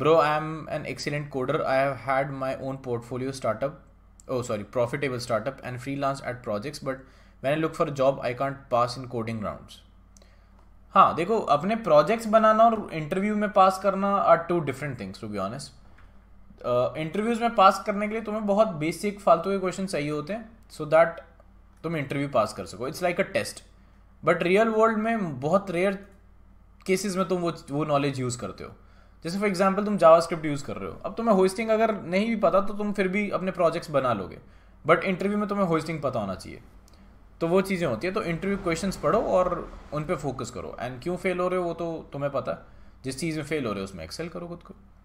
Bro, I'm an excellent coder. I have had my own portfolio startup, oh, sorry, profitable startup and freelance at projects, but when I look look for job I can't pass in coding rounds. हाँ देखो अपने projects बनाना और interview में pass करना are two different things to be honest interviews में pass करने के लिए तुम्हें बहुत बेसिक फालतू के क्वेश्चन चाहिए होते हैं सो दैट तुम इंटरव्यू पास कर सको it's like a test but real world में बहुत रेयर केसेस में तुम वो वो नॉलेज यूज़ करते हो जैसे फॉर एग्जाम्पल तुम जावास्क्रिप्ट यूज़ कर रहे हो अब तुम्हें होस्टिंग अगर नहीं भी पता तो तुम फिर भी अपने प्रोजेक्ट्स बना लोगे बट इंटरव्यू में तुम्हें होस्टिंग पता होना चाहिए तो वो चीज़ें होती है तो इंटरव्यू क्वेश्चन पढ़ो और उन पर फोकस करो एंड क्यों फेल हो रहे हो वो तो तुम्हें पता जिस चीज़ में फेल हो रहे हो उसमें एक्सेल करो खुद को